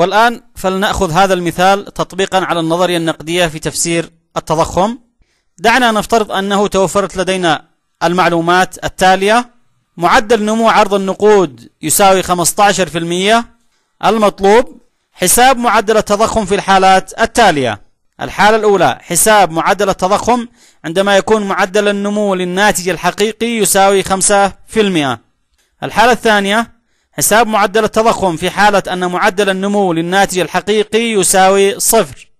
والآن فلنأخذ هذا المثال تطبيقا على النظرية النقدية في تفسير التضخم دعنا نفترض أنه توفرت لدينا المعلومات التالية معدل نمو عرض النقود يساوي 15% المطلوب حساب معدل التضخم في الحالات التالية الحالة الأولى حساب معدل التضخم عندما يكون معدل النمو للناتج الحقيقي يساوي 5% الحالة الثانية حساب معدل التضخم في حالة أن معدل النمو للناتج الحقيقي يساوي صفر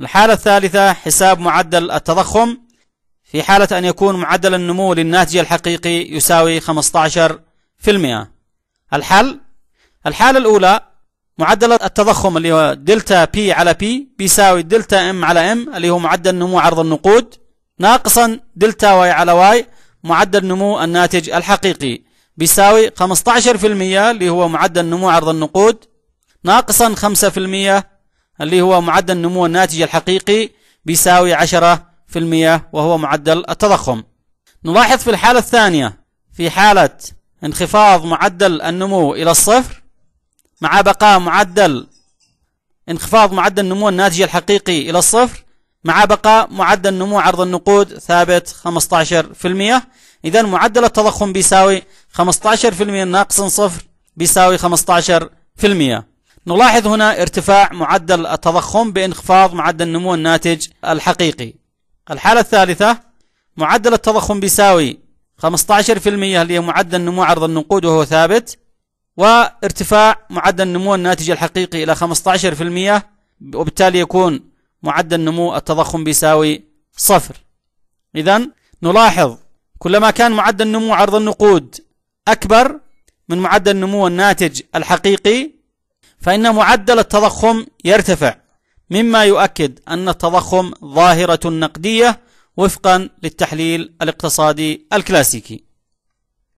الحالة الثالثة حساب معدل التضخم في حالة أن يكون معدل النمو للناتج الحقيقي يساوي 15% الحل الحالة الأولى معدل التضخم اللي هو دلتا بي على بي بيساوي دلتا ام على ام اللي هو معدل نمو عرض النقود ناقصا دلتا واي على واي معدل نمو الناتج الحقيقي بيساوي 15% اللي هو معدل نمو عرض النقود ناقصا 5% اللي هو معدل نمو الناتج الحقيقي بيساوي 10% وهو معدل التضخم نلاحظ في الحالة الثانية في حالة انخفاض معدل النمو إلى الصفر مع بقاء معدل انخفاض معدل نمو الناتج الحقيقي إلى الصفر مع بقاء معدل نمو عرض النقود ثابت 15% إذا معدل التضخم بيساوي 15% ناقص صفر بيساوي 15% نلاحظ هنا ارتفاع معدل التضخم بانخفاض معدل نمو الناتج الحقيقي الحالة الثالثة معدل التضخم بيساوي 15% اللي هي معدل نمو عرض النقود وهو ثابت وارتفاع معدل نمو الناتج الحقيقي إلى 15% وبالتالي يكون معدل نمو التضخم بيساوي صفر إذا نلاحظ كلما كان معدل نمو عرض النقود أكبر من معدل نمو الناتج الحقيقي فإن معدل التضخم يرتفع مما يؤكد أن التضخم ظاهرة نقدية وفقا للتحليل الاقتصادي الكلاسيكي